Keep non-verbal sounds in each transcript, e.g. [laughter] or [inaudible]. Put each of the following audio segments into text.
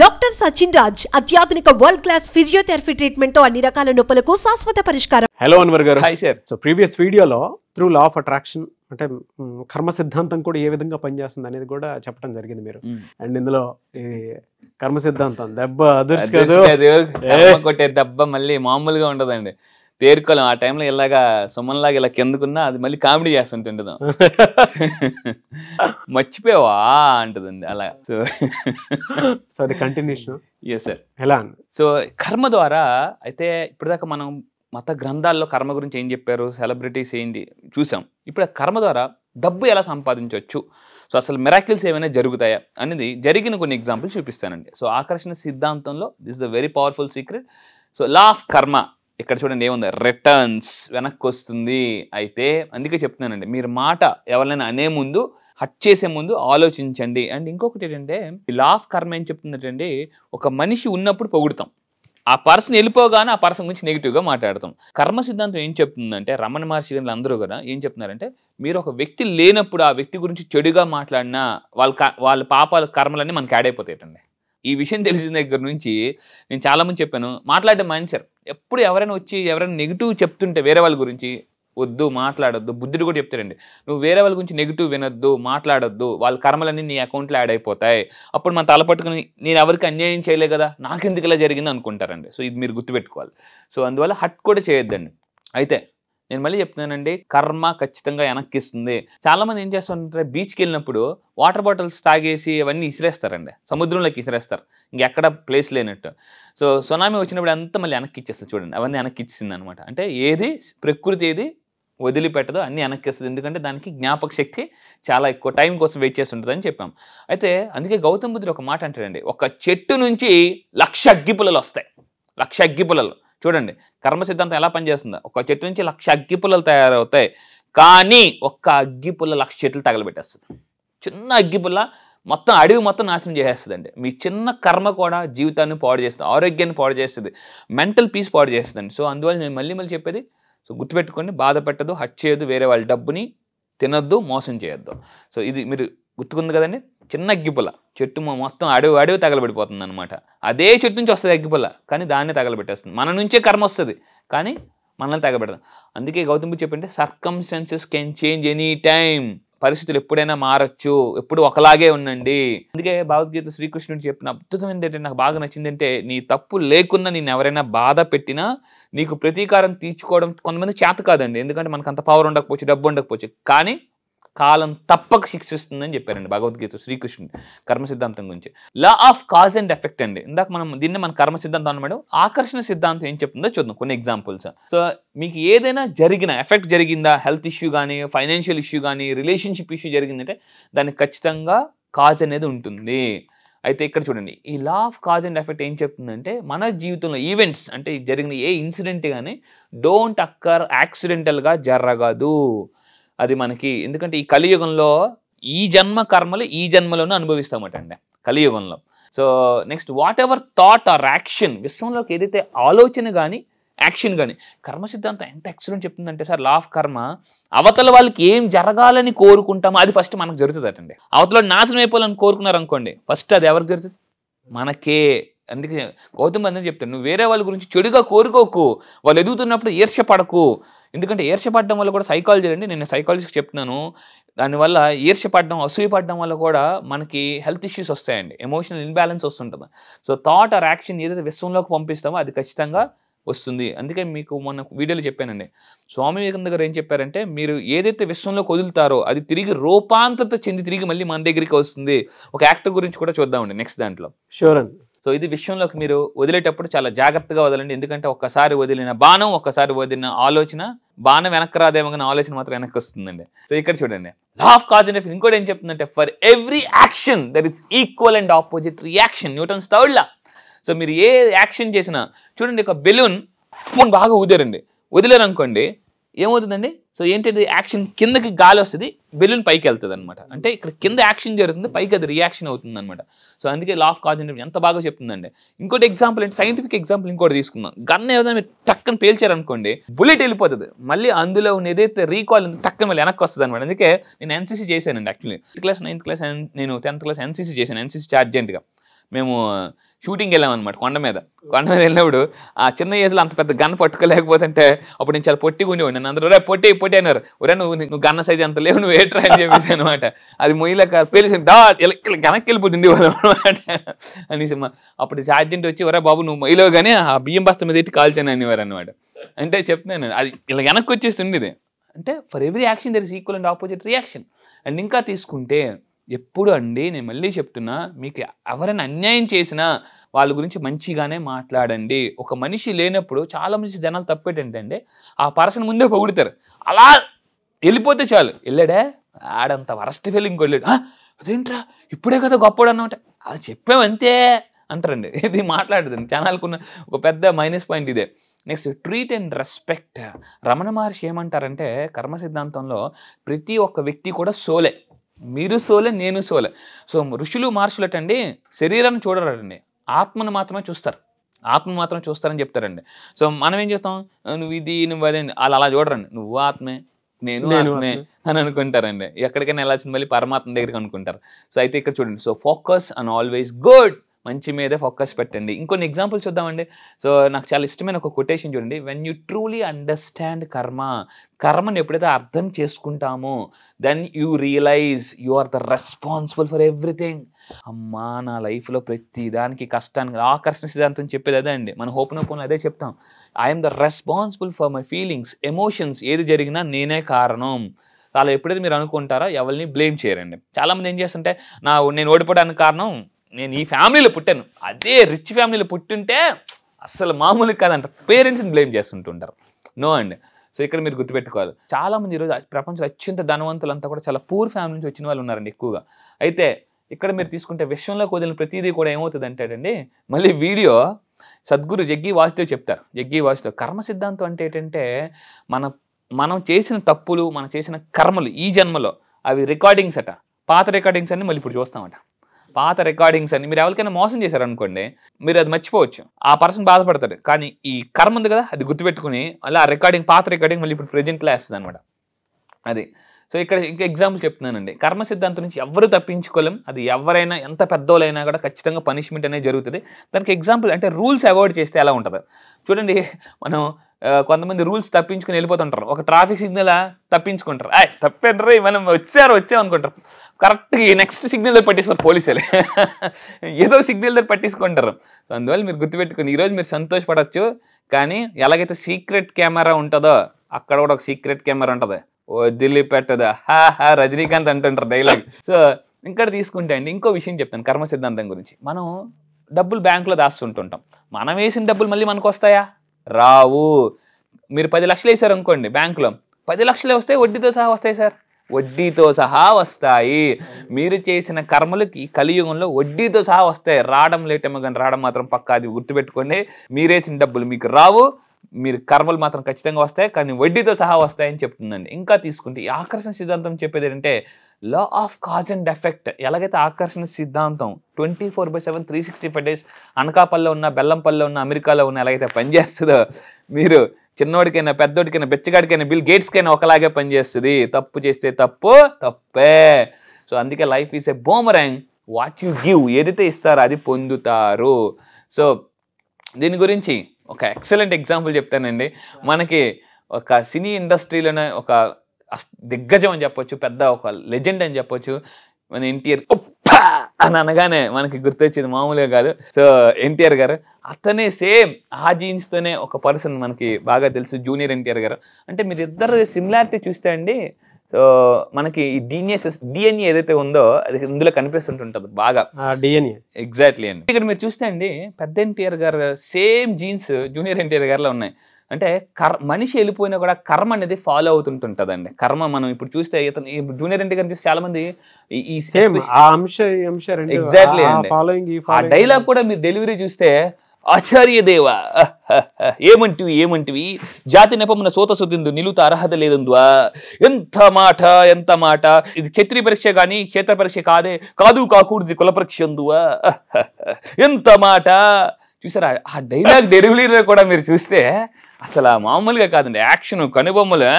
Doctor Sachin Raj అత్యాధునిక world class physiotherapy treatment తో అన్ని రకాల నొప్పులకు శాశ్వత పరిష్కారం hello Anwar garu hi sir so previous వీడియోలో త్రూ లా ఆఫ్ అట్రాక్షన్ అంటే కర్మ సిద్ధాంతం కూడా ఏ విధంగా పనిచేస్తుంది అనేది కూడా చెప్పడం జరిగింది మీరు అండ్ ఇందులో కర్మ సిద్ధాంతం దెబ్బ అదృష్టం కొట్టే దెబ్బ మళ్ళీ మామూలుగా ఉండదండి తేరుకోలేం ఆ టైంలో ఇలాగా లాగా ఇలా కిందకున్నా అది మళ్ళీ కామెడీ చేస్తుంటుండదాం [laughs] మర్చిపోయావా అంటదండి అలా సో సో [laughs] అది కంటిన్యూషన్ ఎస్ సార్ ఎలా సో కర్మ ద్వారా అయితే ఇప్పటిదాకా మనం మత గ్రంథాల్లో కర్మ గురించి ఏం చెప్పారు సెలబ్రిటీస్ ఏంది చూసాం ఇప్పుడు కర్మ ద్వారా డబ్బు ఎలా సంపాదించవచ్చు సో అసలు మిరాకిల్స్ ఏమైనా జరుగుతాయా అనేది జరిగిన కొన్ని ఎగ్జాంపుల్ చూపిస్తానండి సో ఆకర్షణ సిద్ధాంతంలో this the very powerful secret so law of karma ఇక్కడ చూడండి ఏముంది రిటర్న్స్ వెనక్కి వస్తుంది అయితే అందుకే చెప్తున్నానండి మీరు మాట ఎవరైనా అనే ముందు హట్ చేసే ముందు ఆలోచించండి అండ్ ఇంకొకటి ఏంటంటే లా ఆఫ్ కర్మ ఏం చెప్తుందంటే ఒక మనిషి ఉన్నప్పుడు పొగుడతాం ఆ పర్సన్ వెళ్ళిపోగానే ఆ పర్సన్ గురించి నెగిటివ్గా మాట్లాడతాం కర్మ సిద్ధాంతం ఏం చెప్తుందంటే రమణ మహర్షి గారు అందరూ కూడా ఏం చెప్తున్నారంటే మీరు ఒక వ్యక్తి లేనప్పుడు ఆ వ్యక్తి గురించి చెడుగా మాట్లాడినా వాళ్ళ వాళ్ళ పాపాల కర్మలన్నీ మనకి యాడ్ అండి ఈ విషయం తెలిసిన దగ్గర నుంచి నేను చాలామంది చెప్పాను మాట్లాడే సార్ ఎప్పుడు ఎవరైనా వచ్చి ఎవరైనా నెగిటివ్ చెప్తుంటే వేరే వాళ్ళ గురించి వద్దు మాట్లాడద్దు బుద్ధుడు కూడా చెప్తారండి నువ్వు వేరే వాళ్ళ గురించి నెగిటివ్ వినొద్దు మాట్లాడద్దు వాళ్ళ కర్మలన్నీ నీ అకౌంట్లో యాడ్ అయిపోతాయి అప్పుడు మన తలపట్టుకుని నేను ఎవరికి అన్యాయం చేయలే కదా నాకెందుకు ఇలా జరిగింది అనుకుంటారండి సో ఇది మీరు గుర్తుపెట్టుకోవాలి సో అందువల్ల హట్ కూడా చేయొద్దండి అయితే నేను మళ్ళీ చెప్తున్నానండి కర్మ ఖచ్చితంగా వెనక్కిస్తుంది చాలామంది ఏం చేస్తుంటారు బీచ్కి వెళ్ళినప్పుడు వాటర్ బాటిల్స్ తాగేసి అవన్నీ ఇసిరేస్తారండి సముద్రంలోకి ఇసిరేస్తారు ఇంకెక్కడ ప్లేస్ లేనట్టు సో సునామీ వచ్చినప్పుడు అంతా మళ్ళీ వెనక్కి ఇచ్చేస్తుంది చూడండి అవన్నీ వెనక్కి ఇచ్చింది అనమాట అంటే ఏది ప్రకృతి ఏది వదిలిపెట్టదు అన్ని వెనక్కిస్తుంది ఎందుకంటే దానికి జ్ఞాపక శక్తి చాలా ఎక్కువ టైం కోసం వెయిట్ చేసి ఉంటుందని చెప్పాం అయితే అందుకే గౌతమ్ బుద్ధుడు ఒక మాట అంటాడండి ఒక చెట్టు నుంచి లక్ష అగ్గిపులలు వస్తాయి లక్ష అగ్గిపులలు చూడండి కర్మ సిద్ధాంతం ఎలా పనిచేస్తుంది ఒక చెట్టు నుంచి లక్ష అగ్గిపుల్లలు తయారవుతాయి కానీ ఒక్క అగ్గిపుల్ల లక్ష చెట్లు తగలబెట్టేస్తుంది చిన్న అగ్గిపుల్ల మొత్తం అడవి మొత్తం నాశనం చేసేస్తుందండి మీ చిన్న కర్మ కూడా జీవితాన్ని పాడు చేస్తుంది ఆరోగ్యాన్ని పాడు చేస్తుంది మెంటల్ పీస్ పాడు చేస్తుందండి సో అందువల్ల నేను మళ్ళీ మళ్ళీ చెప్పేది సో గుర్తుపెట్టుకోండి బాధపెట్టదు హత్య చేయదు వేరే వాళ్ళ డబ్బుని తినద్దు మోసం చేయొద్దు సో ఇది మీరు గుర్తుకుంది కదండి చిన్న అగ్గిపుల చెట్టు మొత్తం అడవి అడవి తగలబెడిపోతుంది అనమాట అదే చెట్టు నుంచి వస్తుంది అగ్గిపుల కానీ దాన్ని తగలబెట్టేస్తుంది మన నుంచే కర్మ వస్తుంది కానీ మనల్ని తగబెడదు అందుకే గౌతమ్ చెప్పంటే circumstances can change any time పరిస్థితులు ఎప్పుడైనా మారచ్చు ఎప్పుడు ఒకలాగే ఉండండి అందుకే భగవద్గీత శ్రీకృష్ణుడు చెప్పిన అద్భుతం ఏంటంటే నాకు బాగా నచ్చిందంటే నీ తప్పు లేకున్నా నేను ఎవరైనా బాధ పెట్టినా నీకు ప్రతీకారం తీర్చుకోవడం కొంతమంది చేత కాదండి ఎందుకంటే మనకు అంత పవర్ ఉండకపోవచ్చు డబ్బు ఉండకపోవచ్చు కానీ కాలం తప్పక శిక్షిస్తుందని చెప్పారండి భగవద్గీత శ్రీకృష్ణుడు కర్మ సిద్ధాంతం గురించి law of cause and effect అండి ఇందాక మనం దీన్ని మన కర్మ సిద్ధాంతం అనమాట ఆకర్షణ సిద్ధాంతం ఏం చెప్తుందో చూద్దాం కొన్ని ఎగ్జాంపుల్స్ సో మీకు ఏదైనా జరిగిన ఎఫెక్ట్ జరిగిందా హెల్త్ ఇష్యూ కానీ ఫైనాన్షియల్ ఇష్యూ కానీ రిలేషన్షిప్ ఇష్యూ జరిగిందంటే దానికి ఖచ్చితంగా కాజ్ అనేది ఉంటుంది అయితే ఇక్కడ చూడండి ఈ law of cause and effect ఏం చెప్తుందంటే మన జీవితంలో ఈవెంట్స్ అంటే జరిగిన ఏ ఇన్సిడెంట్ కానీ డోంట్ అక్కర్ యాక్సిడెంటల్గా జరగదు అది మనకి ఎందుకంటే ఈ కలియుగంలో ఈ జన్మ కర్మలు ఈ జన్మలోనే అనుభవిస్తామటండి కలియుగంలో so next whatever thought or action విశ్వంలోకి ఏదైతే ఆలోచన కానీ యాక్షన్ కానీ కర్మ సిద్ధాంతం ఎంత ఎక్సలెంట్ చెప్తుందంటే సార్ లా ఆఫ్ కర్మ అవతల వాళ్ళకి ఏం జరగాలని కోరుకుంటామో అది ఫస్ట్ మనకు జరుగుతుంది అటండి అవతల నాశనం అయిపోవాలని కోరుకున్నారు అనుకోండి ఫస్ట్ అది ఎవరికి జరుగుతుంది మనకే అందుకే గౌతమ్ అందరూ చెప్తాను నువ్వు వేరే వాళ్ళ గురించి చెడుగా కోరుకోకు వాళ్ళు ఎదుగుతున్నప్పుడు ఈర్ష్య పడకు ఎందుకంటే ఈర్ష్యపడడం వల్ల కూడా సైకాలజీ అండి నేను సైకాలజీకి చెప్తున్నాను దానివల్ల అసూయ పడ్డం వల్ల కూడా మనకి హెల్త్ ఇష్యూస్ వస్తాయండి ఎమోషనల్ ఇన్బ్యాలెన్స్ వస్తుంటుంది సో థాట్ ఆర్ యాక్షన్ ఏదైతే విశ్వంలోకి పంపిస్తామో అది ఖచ్చితంగా వస్తుంది అందుకే మీకు మొన్న వీడియోలో చెప్పానండి స్వామి వివేకానంద గారు ఏం చెప్పారంటే మీరు ఏదైతే విశ్వంలోకి వదులుతారో అది తిరిగి రూపాంతరత చెంది తిరిగి మళ్ళీ మన దగ్గరికి వస్తుంది ఒక యాక్టర్ గురించి కూడా చూద్దామండి నెక్స్ట్ దాంట్లో షూర్ అండి సో ఇది విషయంలోకి మీరు వదిలేటప్పుడు చాలా జాగ్రత్తగా వదలండి ఎందుకంటే ఒక్కసారి వదిలిన బాణం ఒక్కసారి వదిలిన ఆలోచన బాణం వెనక్కి రాదేమో కానీ ఆలోచన మాత్రం వెనక్కి వస్తుందండి సో ఇక్కడ చూడండి law of cause and effect ఇంకోటి ఏం చెప్తుందంటే for every action there is equal and opposite reaction Newton's third law so మీరు ఏ యాక్షన్ చేసినా చూడండి ఒక బెలూన్ బాగా ఊదరండి వదిలేరు అనుకోండి ఏమవుతుందండి సో ఏంటంటే యాక్షన్ కిందకి గాలి వస్తుంది బెలూన్ పైకి వెళ్తుంది అనమాట అంటే ఇక్కడ కింద యాక్షన్ జరుగుతుంది పైకి అది రియాక్షన్ అవుతుంది అనమాట సో అందుకే లా ఆఫ్ ఎంత బాగా చెప్తుందండి ఇంకోటి ఎగ్జాంపుల్ అంటే సైంటిఫిక్ ఎగ్జాంపుల్ ఇంకోటి తీసుకుందాం గన్న ఏదైనా మీరు టక్కన పేల్చారనుకోండి బుల్లెట్ వెళ్ళిపోతుంది మళ్ళీ అందులో ఉన్న ఏదైతే రీకాల్ టక్కన మళ్ళీ వెనక్కి వస్తుంది అనమాట అందుకే నేను ఎన్సీసీ చేశానండి యాక్చువల్లీ క్లాస్ నైన్త్ క్లాస్ నేను టెన్త్ క్లాస్ ఎన్సీసీ చేశాను ఎన్సీసీ చార్జెంట్గా మేము షూటింగ్ అనమాట కొండ మీద కొండ మీద వెళ్ళినప్పుడు ఆ చిన్న ఏజ్లో అంత పెద్ద గన్ పట్టుకోలేకపోతుంటే అప్పుడు నేను చాలా పొట్టి ఉండేవాడిని నన్ను అందరూ ఒరే పొట్టి పొట్టి అన్నారు ఒరే నువ్వు నువ్వు గన్న సైజ్ అంత లేవు నువ్వు ఏట్రా అని చెప్పేసి అనమాట అది మొయ్యలేక పేలిసి డా ఇలా గనక్కి వెళ్ళిపోతుంది ఉండేవాళ్ళు అనమాట అనేసి అప్పుడు సాధ్యంటి వచ్చి ఒరే బాబు నువ్వు మొయ్యలో కానీ ఆ బియ్యం బస్త మీద ఎట్టి కాల్చాను అనేవారు అనమాట అంటే చెప్తున్నాను అది ఇలా వెనక్కి వచ్చేసి ఉండేది అంటే for every action there is equal and opposite reaction and ఇంకా తీసుకుంటే ఎప్పుడు అండి నేను మళ్ళీ చెప్తున్నా మీకు ఎవరైనా అన్యాయం చేసినా వాళ్ళ గురించి మంచిగానే మాట్లాడండి ఒక మనిషి లేనప్పుడు చాలా మంచి జనాలు తప్పేటంటే ఆ పర్సన్ ముందే పొగుడతారు అలా వెళ్ళిపోతే చాలు వెళ్ళాడే ఆడంత వరస్ట్ ఫీలింగ్ వెళ్ళాడు అదేంట్రా ఇప్పుడే కదా గొప్పడు అన్నమాట అది చెప్పామంతే అంటారండి [laughs] ఇది మాట్లాడదండి ఉన్న ఒక పెద్ద మైనస్ పాయింట్ ఇదే next treat and respect Ramana Maharshi ఏమంటారంటే కర్మ సిద్ధాంతంలో ప్రతి ఒక్క వ్యక్తి కూడా సోలే మీరు సోలే నేను సోలే సో ఋషులు అటండి శరీరాన్ని చూడరండి ఆత్మను మాత్రమే చూస్తారు ఆత్మ మాత్రం చూస్తారని చెప్తారండి సో మనం ఏం చేస్తాం నువ్వు ఇది నువ్వు అదే వాళ్ళు అలా చూడరండి నువ్వు ఆత్మే నేను ఆత్మే అని అనుకుంటారండి ఎక్కడికైనా వెళ్ళాల్సింది మళ్ళీ పరమాత్మ దగ్గరికి అనుకుంటారు సో అయితే ఇక్కడ చూడండి so focus and always good మంచి మీదే ఫోకస్ పెట్టండి ఇంకొన్ని ఎగ్జాంపుల్ చూద్దామండి సో నాకు చాలా ఇష్టమైన ఒక కొటేషన్ చూడండి వెన్ యూ ట్రూలీ అండర్స్టాండ్ కర్మ కర్మను ఎప్పుడైతే అర్థం చేసుకుంటామో then you realise you are the responsible for everything అమ్మా నా లైఫ్లో ప్రతి దానికి కష్టానికి ఆకర్షణ సిద్ధాంతం చెప్పేది అదే అండి మన హోపన్ ఓపెన్లో అదే చెప్తాం I'm the responsible for my feelings emotions ఏది జరిగినా నేనే కారణం అలా ఎప్పుడైతే మీరు అనుకుంటారో ఎవరిని బ్లేమ్ చేయరండి చాలామంది ఏం చేస్తుంటే నా నేను ఓడిపోవడానికి కారణం నేను ఈ ఫ్యామిలీలో పుట్టాను అదే రిచ్ ఫ్యామిలీలో పుట్టింటే అసలు మామూలు కాదంట పేరెంట్స్ని బ్లేమ్ చేస్తుంటుంటారు నో అండి సో ఇక్కడ మీరు గుర్తుపెట్టుకోవాలి చాలామంది ఈరోజు ప్రపంచంలో అత్యంత ధనవంతులంతా కూడా చాలా పూర్ ఫ్యామిలీ నుంచి వచ్చిన వాళ్ళు ఉన్నారండి ఎక్కువగా అయితే ఇక్కడ మీరు తీసుకుంటే విశ్వంలో వదిలిన ప్రతిదీ కూడా ఏమవుతుంది అంటాడండి మళ్ళీ వీడియో సద్గురు జగ్గి వాసుదేవ్ చెప్తారు జగ్గి వాసుదేవ్ కర్మ సిద్ధాంతం అంటే ఏంటంటే మన మనం చేసిన తప్పులు మనం చేసిన కర్మలు ఈ జన్మలో అవి రికార్డింగ్స్ అట పాత రికార్డింగ్స్ అన్ని మళ్ళీ ఇప్పుడు చూస్తామట పాత రికార్డింగ్స్ అని మీరు ఎవరికైనా మోసం చేశారనుకోండి మీరు అది మర్చిపోవచ్చు ఆ పర్సన్ బాధపడతాడు కానీ ఈ కర్మ ఉంది కదా అది గుర్తుపెట్టుకుని అలా ఆ రికార్డింగ్ పాత రికార్డింగ్ మళ్ళీ ఇప్పుడు ప్రెజెంట్లో వేస్తుంది అనమాట అది సో ఇక్కడ ఇంకా ఎగ్జాంపుల్ చెప్తున్నానండి కర్మ సిద్ధాంతం నుంచి ఎవరు తప్పించుకోలేం అది ఎవరైనా ఎంత పెద్దోళ్ళైనా కూడా ఖచ్చితంగా పనిష్మెంట్ అనేది జరుగుతుంది దానికి ఎగ్జాంపుల్ అంటే రూల్స్ అవాయిడ్ చేస్తే ఎలా ఉంటుంది చూడండి మనం కొంతమంది రూల్స్ తప్పించుకుని వెళ్ళిపోతుంటారు ఒక ట్రాఫిక్ సిగ్నల్ తప్పించుకుంటారు అయ్ తప్పేంటారు మనం వచ్చారు వచ్చామనుకుంటారు కరెక్ట్గా ఈ నెక్స్ట్ సిగ్నల్ దగ్గర పట్టేసుకోరు పోలీసులే ఏదో సిగ్నల్ దగ్గర పట్టేసుకుంటారు సో అందువల్ల మీరు గుర్తుపెట్టుకుని ఈరోజు మీరు సంతోషపడవచ్చు కానీ ఎలాగైతే సీక్రెట్ కెమెరా ఉంటుందో అక్కడ కూడా ఒక సీక్రెట్ కెమెరా ఉంటుంది ఓ ఢిల్లీ పెట్టదా హా హా రజనీకాంత్ అంటుంటారు డైలాగ్ సో ఇంకా తీసుకుంటే అండి ఇంకో విషయం చెప్తాను కర్మ సిద్ధాంతం గురించి మనం డబ్బులు బ్యాంకులో దాస్తుంటుంటాం మనం వేసిన డబ్బులు మళ్ళీ మనకు వస్తాయా రావు మీరు పది లక్షలు వేసారు అనుకోండి బ్యాంకులో పది లక్షలే వస్తే వడ్డీతో సహా వస్తాయి సార్ వడ్డీతో సహా వస్తాయి మీరు చేసిన కర్మలకి కలియుగంలో వడ్డీతో సహా వస్తాయి రావడం లేటేమో కానీ రావడం మాత్రం పక్కా అది గుర్తుపెట్టుకోండి మీరేసిన డబ్బులు మీకు రావు మీరు కర్మలు మాత్రం ఖచ్చితంగా వస్తాయి కానీ వడ్డీతో సహా వస్తాయని చెప్తుందండి ఇంకా తీసుకుంటే ఈ ఆకర్షణ సిద్ధాంతం చెప్పేది ఏంటంటే law of cause and effect ఎలాగైతే ఆకర్షణ సిద్ధాంతం twenty four by seven three sixty five days అనకాపల్లిలో ఉన్న బెల్లంపల్లిలో ఉన్న అమెరికాలో ఉన్న ఎలాగైతే పనిచేస్తుందో మీరు చిన్నోడికైనా పెద్దోడికైనా బిచ్చగాడికైనా బిల్ గేట్స్కైనా ఒకలాగే పనిచేస్తుంది తప్పు చేస్తే తప్పు తప్పే సో అందుకే life is a boomerang what you give ఏదైతే ఇస్తారో అది పొందుతారు సో దీని గురించి ఒక ఎక్సలెంట్ ఎగ్జాంపుల్ చెప్తానండి మనకి ఒక సినీ ఇండస్ట్రీలోనే ఒక దిగ్గజం అని చెప్పొచ్చు పెద్ద ఒక లెజెండ్ అని చెప్పొచ్చు మన ఎన్టీఆర్ అని అనగానే మనకి గుర్తొచ్చింది మామూలుగా కాదు సో ఎన్టీఆర్ గారు అతనే సేమ్ ఆ జీన్స్తోనే ఒక పర్సన్ మనకి బాగా తెలుసు జూనియర్ ఎన్టీఆర్ గారు అంటే మీరు ఇద్దరు సిమిలారిటీ చూస్తే అండి సో మనకి ఈ డిఎన్ఏస్ డిఎన్ఏ ఏదైతే ఉందో అది ఇందులో కనిపిస్తుంటుంటుంది బాగా డిఎన్ఏ ఎగ్జాక్ట్లీ అండి ఇక్కడ మీరు చూస్తే అండి పెద్ద ఎన్టీఆర్ గారు సేమ్ జీన్స్ జూనియర్ ఎన్టీఆర్ గారులో ఉన్నాయి అంటే కర్ మనిషి వెళ్ళిపోయినా కూడా కర్మ అనేది ఫాలో అవుతుంటుంటుందండి కర్మ మనం ఇప్పుడు చూస్తే ఇతను జూనియర్ ఎన్టీ గారిని చూస్తే చాలా మంది ఈ సేమ్ ఎగ్జాక్ట్లీ అండి ఆ డైలాగ్ కూడా మీరు డెలివరీ చూస్తే ఆచార్య దేవ ఏమంటివి ఏమంటివి జాతి నెపమున సోత సుద్దిందు నిలుత అర్హత లేదందువా ఎంత మాట ఎంత మాట ఇది క్షత్రి పరీక్ష కానీ క్షేత్ర పరీక్ష కాదే కాదు కాకూడదు కుల పరీక్ష ఎందువా ఎంత మాట చూసారు ఆ డైలాగ్ డెలివరీలో కూడా మీరు చూస్తే అసలు మామూలుగా కాదండి యాక్షన్ కనుబొమ్మలు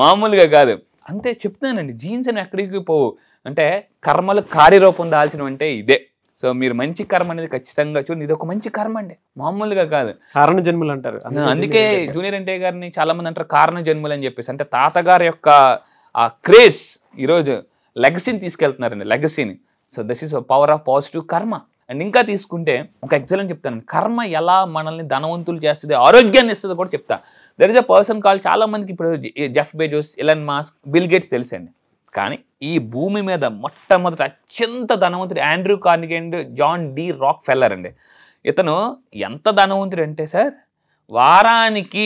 మామూలుగా కాదు అంతే చెప్తున్నానండి జీన్స్ అని ఎక్కడికి పోవు అంటే కర్మలు కార్యరూపం దాల్చిన అంటే ఇదే సో మీరు మంచి కర్మ అనేది ఖచ్చితంగా చూడండి ఇది ఒక మంచి కర్మ అండి మామూలుగా కాదు కారణ జన్మలు అంటారు అందుకే జూనియర్ ఎన్టీఆర్ గారిని చాలా మంది అంటారు కారణ జన్మలు అని చెప్పేసి అంటే తాతగారి యొక్క ఆ క్రేజ్ ఈరోజు లెగసీని తీసుకెళ్తున్నారండి లెగసీని so this is power of positive karma and ఇంకా తీసుకుంటే ఒక ఎగ్జాంపుల్ చెప్తాను కర్మ ఎలా మనల్ని ధనవంతులు చేస్తుంది ఆరోగ్యాన్ని ఇస్తుంది కూడా చెప్తా there is a person call చాలా మందికి ఇప్పుడు Jeff Bezos Elon Musk Bill Gates తెలుసండి కానీ ఈ భూమి మీద మొట్టమొదటి అత్యంత ధనవంతుడు Andrew Carnegie and John D Rockefeller అండి ఇతను ఎంత ధనవంతుడు అంటే సార్ వారానికి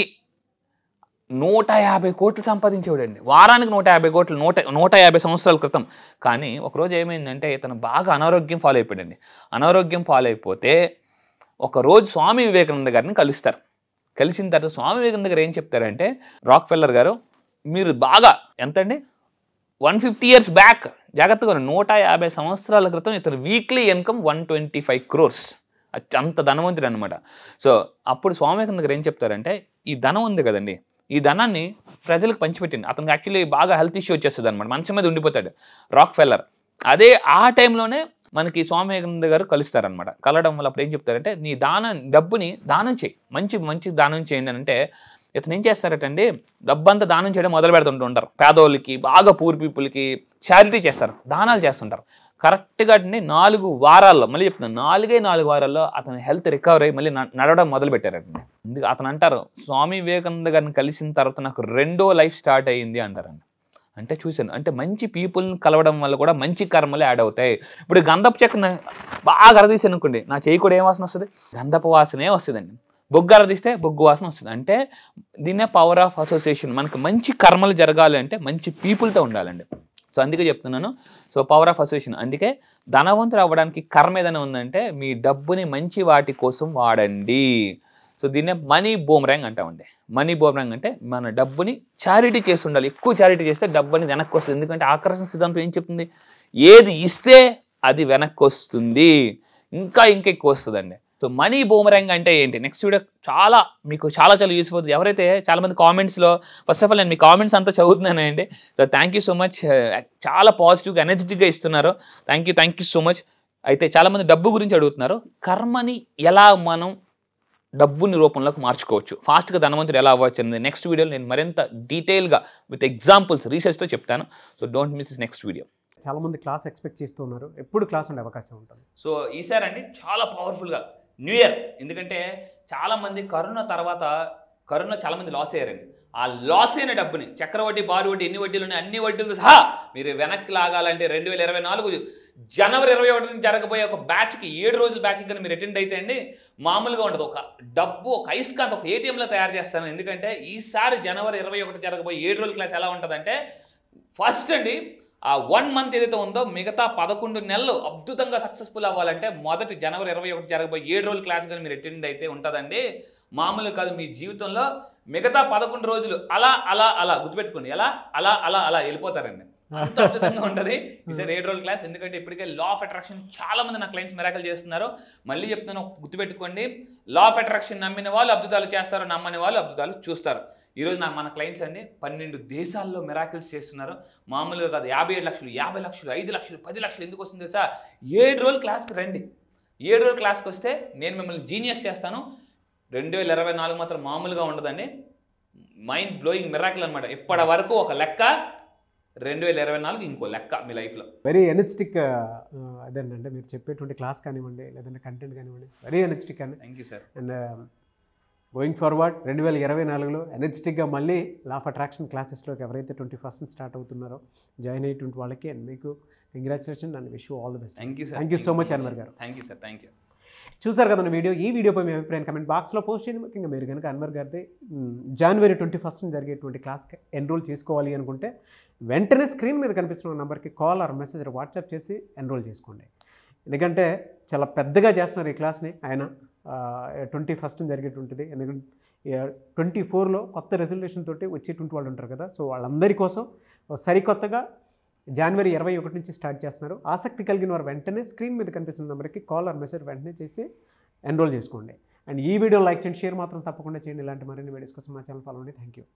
నూట యాభై కోట్లు సంపాదించేవాడండి వారానికి నూట యాభై కోట్లు నూట నూట యాభై సంవత్సరాల క్రితం కానీ ఒకరోజు ఏమైందంటే ఇతను బాగా అనారోగ్యం ఫాలో పాలైపోయాడండి అనారోగ్యం ఫాలో అయిపోతే ఒకరోజు స్వామి వివేకానంద గారిని కలుస్తారు కలిసిన తర్వాత స్వామి వివేకానంద గారు ఏం చెప్తారంటే రాక్ ఫెల్లర్ గారు మీరు బాగా ఎంతండి వన్ ఫిఫ్టీ ఇయర్స్ బ్యాక్ జాగ్రత్తగా నూట యాభై సంవత్సరాల క్రితం ఇతను weekly income one twenty five crores అంత ధనవంతుడు అనమాట సో అప్పుడు స్వామి గారు ఏం చెప్తారంటే ఈ ధనం ఉంది కదండి ఈ ధనాన్ని ప్రజలకు పంచిపెట్టింది అతనికి యాక్చువల్లీ బాగా హెల్త్ ఇష్యూ వచ్చేస్తుంది అనమాట మంచి మీద ఉండిపోతాడు రాక్ ఫెల్లర్ అదే ఆ టైంలోనే మనకి స్వామి వివేకానంద గారు కలుస్తారనమాట కలవడం వల్ల అప్పుడు ఏం చెప్తారంటే నీ దానం డబ్బుని దానం చేయి మంచి మంచి దానం చేయండి అంటే ఇతను ఏం చేస్తారటండి డబ్బంతా దానం చేయడం మొదలు పెడుతుంటూ ఉంటారు పేదోళ్ళకి బాగా పూర్ పీపుల్కి చారిటీ చేస్తారు దానాలు చేస్తుంటారు కరెక్ట్గా అంటే నాలుగు వారాల్లో మళ్ళీ చెప్తున్నాను నాలుగే నాలుగు వారాల్లో అతని హెల్త్ రికవర్ అయ్యి మళ్ళీ నడవడం మొదలుపెట్టారండి అందుకు అతను అంటారు స్వామి వివేకానంద గారిని కలిసిన తర్వాత నాకు రెండో లైఫ్ స్టార్ట్ అయ్యింది అంటారండి అంటే చూశాను అంటే మంచి పీపుల్ని కలవడం వల్ల కూడా మంచి కర్మలు యాడ్ అవుతాయి ఇప్పుడు గంధపు చెక్కను బాగా అరదీశాను అనుకోండి నా చేయి కూడా ఏం వాసన వస్తుంది గంధపు వాసనే వస్తుందండి బొగ్గు అరదిస్తే బొగ్గు వాసన వస్తుంది అంటే దీన్నే పవర్ ఆఫ్ అసోసియేషన్ మనకి మంచి కర్మలు జరగాలి అంటే మంచి పీపుల్తో ఉండాలండి సో అందుకే చెప్తున్నాను సో పవర్ ఆఫ్ అసోసియేషన్ అందుకే ధనవంతుడు అవ్వడానికి కర్మ ఏదైనా ఉందంటే మీ డబ్బుని మంచి వాటి కోసం వాడండి సో దీన్నే మనీ బూమ్రాంగ్ అంటామండి మనీ బూమ్రాంగ్ అంటే మన డబ్బుని చారిటీ చేస్తుండాలి ఎక్కువ చారిటీ చేస్తే డబ్బు అనేది వెనక్కి వస్తుంది ఎందుకంటే ఆకర్షణ సిద్ధాంతం ఏం చెప్తుంది ఏది ఇస్తే అది వెనక్కి వస్తుంది ఇంకా ఇంకెక్కువ వస్తుందండి సో మనీ బూమరాంగ్ అంటే ఏంటి నెక్స్ట్ వీడియో చాలా మీకు చాలా చాలా యూస్ఫుల్ ఎవరైతే చాలామంది కామెంట్స్లో ఫస్ట్ ఆఫ్ ఆల్ నేను మీ కామెంట్స్ అంతా అండి సో థ్యాంక్ సో మచ్ చాలా పాజిటివ్గా ఎనర్జెటిక్గా ఇస్తున్నారు thank you thank so much అయితే చాలామంది డబ్బు గురించి అడుగుతున్నారు కర్మని ఎలా మనం డబ్బుని రూపంలోకి మార్చుకోవచ్చు ఫాస్ట్గా ధనవంతుడు ఎలా అవ్వచ్చు అనేది నెక్స్ట్ వీడియోలో నేను మరింత డీటెయిల్గా విత్ ఎగ్జాంపుల్స్ రీసెర్చ్తో చెప్తాను so don't miss is next video చాలామంది క్లాస్ ఎక్స్పెక్ట్ చేస్తూ ఉన్నారు ఎప్పుడు క్లాస్ ఉండే అవకాశం ఉంటుంది సో ఈసారి అండి చాలా పవర్ఫుల్గా న్యూ ఇయర్ ఎందుకంటే చాలామంది కరోనా తర్వాత కరోనా చాలామంది లాస్ అయ్యారండి ఆ లాస్ అయిన డబ్బుని చక్రవడ్డీ బారు వడ్డీ ఎన్ని వడ్డీలు ఉన్నాయి అన్ని వడ్డీలు సహా మీరు వెనక్కి లాగాలంటే రెండు వేల ఇరవై నాలుగు జనవరి ఇరవై ఒకటి నుంచి జరగబోయే ఒక బ్యాచ్కి ఏడు రోజుల బ్యాచ్కి కానీ మీరు అటెండ్ అయితే అండి మామూలుగా ఉండదు ఒక డబ్బు ఒక ఐస్కాంత్ ఒక ఏటీఎంలో తయారు చేస్తాను ఎందుకంటే ఈసారి జనవరి ఇరవై ఒకటి జరగబోయే ఏడు రోజుల క్లాస్ ఎలా ఉంటుందంటే ఫస్ట్ అండి ఆ వన్ మంత్ ఏదైతే ఉందో మిగతా పదకొండు నెలలు అద్భుతంగా సక్సెస్ఫుల్ అవ్వాలంటే మొదటి జనవరి ఇరవై ఒకటి జరగబోయే ఏడు రోజుల క్లాస్ కానీ మీరు అటెండ్ అయితే ఉంటుందండి మామూలు కాదు మీ జీవితంలో మిగతా పదకొండు రోజులు అలా అలా అలా గుర్తుపెట్టుకోండి ఎలా అలా అలా అలా వెళ్ళిపోతారండి అంత అద్భుతంగా ఉంటుంది ఈసారి ఏడు రోజుల క్లాస్ ఎందుకంటే ఇప్పటికే లా ఆఫ్ అట్రాక్షన్ చాలా మంది నా క్లయింట్స్ మెరాకలు చేస్తున్నారు మళ్ళీ చెప్తున్నాను గుర్తుపెట్టుకోండి లా ఆఫ్ అట్రాక్షన్ నమ్మిన వాళ్ళు అద్భుతాలు చేస్తారు నమ్మని వాళ్ళు అద్భుతాలు చూస్తారు ఈరోజు hmm. నాకు మన క్లయింట్స్ అండి పన్నెండు దేశాల్లో మెరాకిల్స్ చేస్తున్నారు మామూలుగా కాదు యాభై ఏడు లక్షలు యాభై లక్షలు ఐదు లక్షలు పది లక్షలు ఎందుకు వస్తుంది తెలుసా ఏడు రోజులు క్లాస్కి రండి ఏడు రోజులు క్లాస్కి వస్తే నేను మిమ్మల్ని జీనియస్ చేస్తాను రెండు వేల ఇరవై నాలుగు మాత్రం మామూలుగా ఉండదండి మైండ్ బ్లోయింగ్ మెరాకిల్ అనమాట ఇప్పటి వరకు ఒక లెక్క రెండు వేల ఇరవై నాలుగు ఇంకో లెక్క మీ లైఫ్లో వెరీ ఎనర్జెటిక్ అదేనండి మీరు చెప్పేటువంటి క్లాస్ కానివ్వండి లేదంటే కంటెంట్ కానివ్వండి వెరీ ఎనర్జెటిక్ అండి thank you sir and going forward రెండు వేల ఇరవై నాలుగులో ఎనర్జెటిక్గా మళ్ళీ లా ఆఫ్ అట్రాక్షన్ క్లాసెస్లోకి ఎవరైతే ట్వంటీ ఫస్ట్ స్టార్ట్ అవుతున్నారో జాయిన్ అయ్యేటువంటి వాళ్ళకి అండ్ మీకు congratulation and wish all the best thank you thank you so much Anwar గారు thank you sir thank you చూసారు కదా వీడియో ఈ వీడియోపై మీ అభిప్రాయం కమెంట్ బాక్స్లో పోస్ట్ చేయండి ముఖ్యంగా మీరు కనుక అన్వర్ గారిది జనవరి ట్వంటీ ఫస్ట్ జరిగేటువంటి క్లాస్కి ఎన్రోల్ చేసుకోవాలి అనుకుంటే వెంటనే స్క్రీన్ మీద కనిపిస్తున్న నెంబర్కి కాల్ ఆర్ మెసేజ్ వాట్సాప్ చేసి ఎన్రోల్ చేసుకోండి ఎందుకంటే చాలా పెద్దగా చేస్తున్నారు ఈ క్లాస్ని ఆయన ట్వంటీ ఫస్ట్ జరిగేటువంటిది ఎందుకంటే ట్వంటీ ఫోర్లో కొత్త రెజల్యూషన్ తోటి వచ్చేటువంటి వాళ్ళు ఉంటారు కదా సో వాళ్ళందరి కోసం సరికొత్తగా జనవరి ఇరవై ఒకటి నుంచి స్టార్ట్ చేస్తున్నారు ఆసక్తి కలిగిన వారు వెంటనే స్క్రీన్ మీద కనిపిస్తున్న నెంబర్కి కాల్ ఆర్ మెసేజ్ వెంటనే చేసి ఎన్రోల్ చేసుకోండి అండ్ ఈ వీడియో లైక్ చేయండి షేర్ మాత్రం తప్పకుండా చేయండి ఇలాంటి మరిన్ని వీడియోస్ కోసం మా ఛానల్ ఫాలో అండి థ్యాంక్ యూ